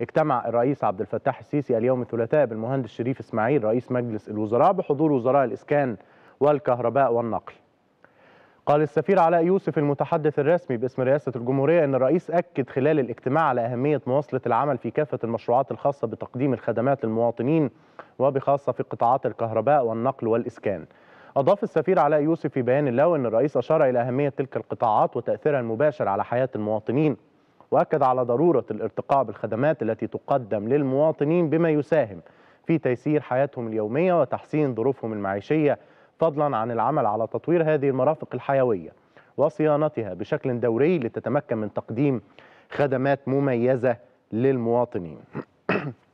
اجتمع الرئيس عبد الفتاح السيسي اليوم الثلاثاء بالمهندس شريف اسماعيل رئيس مجلس الوزراء بحضور وزراء الاسكان والكهرباء والنقل. قال السفير علاء يوسف المتحدث الرسمي باسم رئاسه الجمهوريه ان الرئيس اكد خلال الاجتماع على اهميه مواصله العمل في كافه المشروعات الخاصه بتقديم الخدمات للمواطنين وبخاصه في قطاعات الكهرباء والنقل والاسكان. أضاف السفير علاء يوسف في بيان له أن الرئيس أشار إلى أهمية تلك القطاعات وتأثيرها المباشر على حياة المواطنين واكد على ضروره الارتقاء بالخدمات التي تقدم للمواطنين بما يساهم في تيسير حياتهم اليوميه وتحسين ظروفهم المعيشيه فضلا عن العمل على تطوير هذه المرافق الحيويه وصيانتها بشكل دوري لتتمكن من تقديم خدمات مميزه للمواطنين